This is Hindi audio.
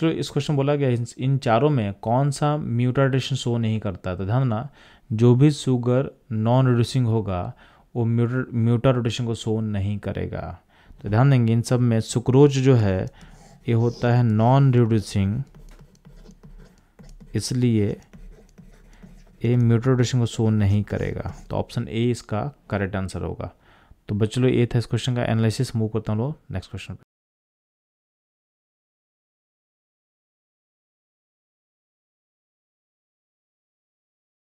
चलो इस क्वेश्चन बोला गया इन चारों में कौन सा म्यूटाटेशन शो नहीं करता तो ध्यान ना जो भी शुगर नॉन रिड्यूसिंग होगा वो म्यूटा रोटेशन को शो नहीं करेगा तो ध्यान देंगे इन सब में सुक्रोज जो है ये होता है नॉन रिड्यूसिंग इसलिए ये म्यूटारोटेशन को शो नहीं करेगा तो ऑप्शन ए इसका करेक्ट आंसर होगा तो बच्चों ये था इस क्वेश्चन का एनालिसिस मूव करता हूँ लोग नेक्स्ट क्वेश्चन